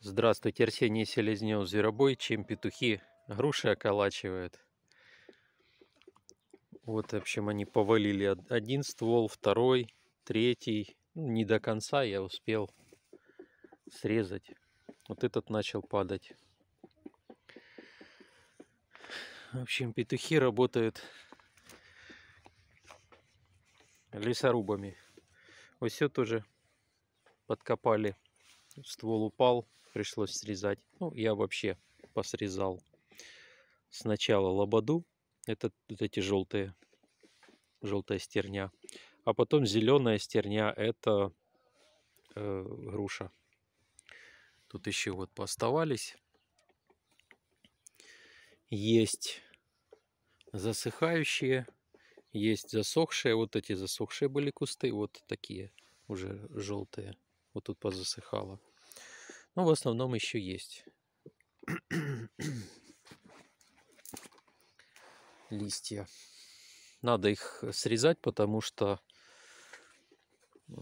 Здравствуйте, Арсений Селезнев, Зверобой, чем петухи груши околачивают. Вот, в общем, они повалили один ствол, второй, третий. Ну, не до конца я успел срезать. Вот этот начал падать. В общем, петухи работают лесорубами. Вот все тоже подкопали. Ствол упал, пришлось срезать. Ну, я вообще посрезал сначала лободу, это вот эти желтые, желтая стерня, а потом зеленая стерня, это э, груша. Тут еще вот пооставались. Есть засыхающие, есть засохшие. Вот эти засохшие были кусты, вот такие уже желтые. Вот тут позасыхало. Ну, в основном еще есть. Листья. Надо их э, срезать, потому что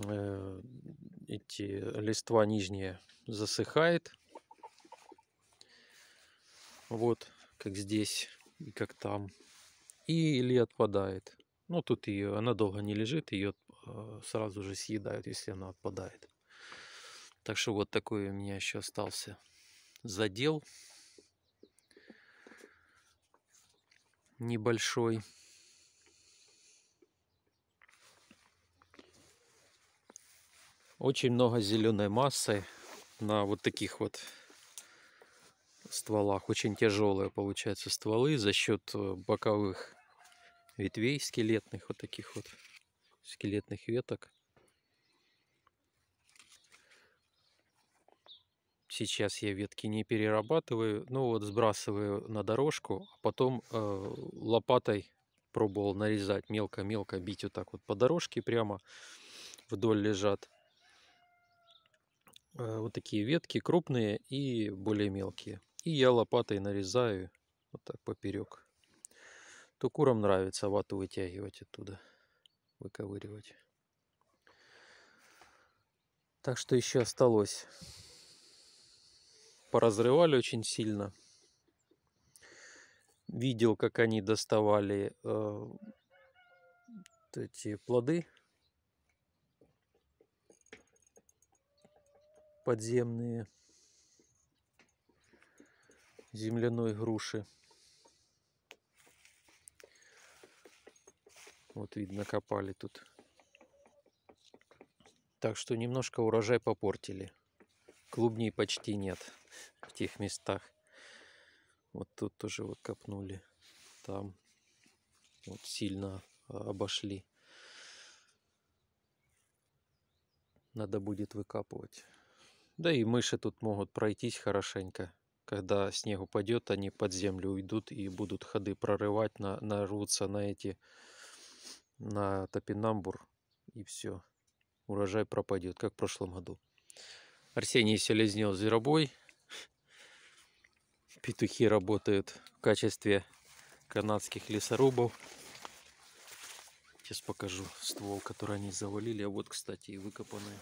э, эти листва нижние засыхает. Вот как здесь и как там. И, или отпадает. Ну, тут ее, она долго не лежит, ее э, сразу же съедают, если она отпадает. Так что вот такой у меня еще остался задел. Небольшой. Очень много зеленой массы на вот таких вот стволах. Очень тяжелые получаются стволы за счет э, боковых ветвей скелетных, вот таких вот скелетных веток. Сейчас я ветки не перерабатываю, ну вот сбрасываю на дорожку, а потом э, лопатой пробовал нарезать мелко-мелко, бить вот так вот по дорожке прямо вдоль лежат. Э, вот такие ветки крупные и более мелкие. И я лопатой нарезаю вот так поперек. То нравится вату вытягивать оттуда, выковыривать. Так что еще осталось поразрывали очень сильно. Видел, как они доставали э, эти плоды подземные земляной груши. Вот видно, копали тут. Так что немножко урожай попортили клубней почти нет в тех местах. Вот тут тоже выкопнули, Там вот сильно а, обошли. Надо будет выкапывать. Да и мыши тут могут пройтись хорошенько. Когда снег упадет, они под землю уйдут и будут ходы прорывать, на, нарвутся на эти, на топинамбур и все. Урожай пропадет, как в прошлом году. Арсений Селезнев, зверобой. Петухи работают в качестве канадских лесорубов. Сейчас покажу ствол, который они завалили. А вот, кстати, и выкопанный.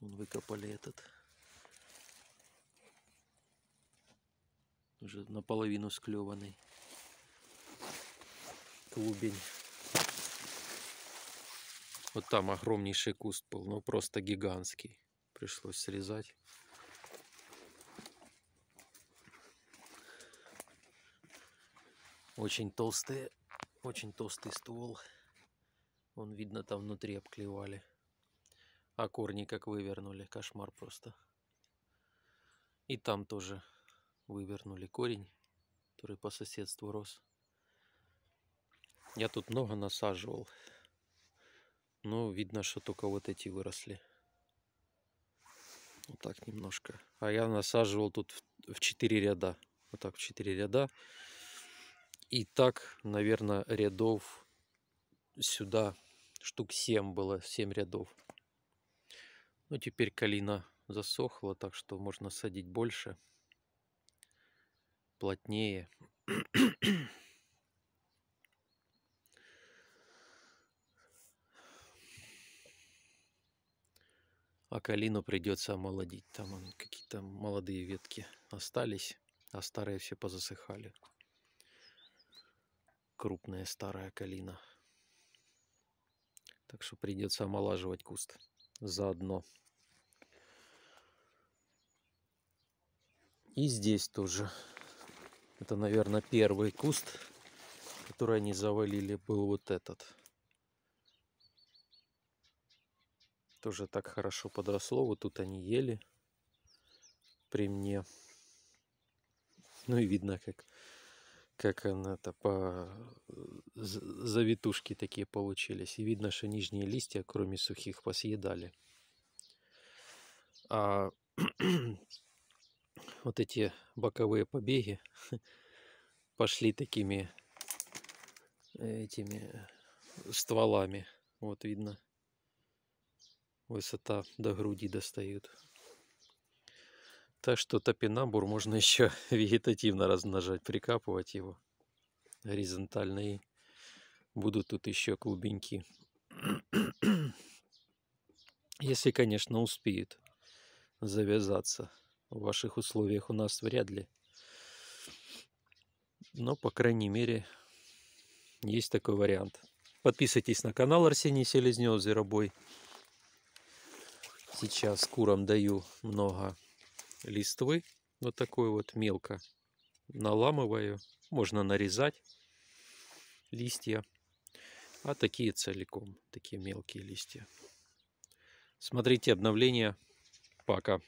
Выкопали этот. Уже наполовину склеванный клубень. Вот там огромнейший куст был, ну просто гигантский пришлось срезать. Очень толстые, очень толстый ствол. Он, видно, там внутри обклевали. А корни как вывернули. Кошмар просто. И там тоже вывернули корень, который по соседству рос. Я тут много насаживал. Но видно, что только вот эти выросли. Вот так немножко. А я насаживал тут в 4 ряда. Вот так в 4 ряда. И так, наверное, рядов сюда штук 7 было, 7 рядов. Ну, теперь калина засохла, так что можно садить больше, плотнее. А калину придется омолодить. Там какие-то молодые ветки остались, а старые все позасыхали. Крупная старая калина. Так что придется омолаживать куст заодно. И здесь тоже. Это, наверное, первый куст, который они завалили, был вот этот. Тоже так хорошо подросло. Вот тут они ели при мне. Ну и видно, как, как она-то по э, завитушки такие получились. И видно, что нижние листья, кроме сухих, посъедали. А вот эти боковые побеги пошли такими э, этими э, стволами. Вот видно высота до груди достают. Так что топинамбур можно еще вегетативно размножать, прикапывать его горизонтально. И будут тут еще клубеньки. Если, конечно, успеют завязаться. В ваших условиях у нас вряд ли. Но, по крайней мере, есть такой вариант. Подписывайтесь на канал Арсений Селезнев, Зверобой. Сейчас курам даю много листвы, вот такой вот мелко наламываю, можно нарезать листья, а такие целиком, такие мелкие листья. Смотрите обновление пока.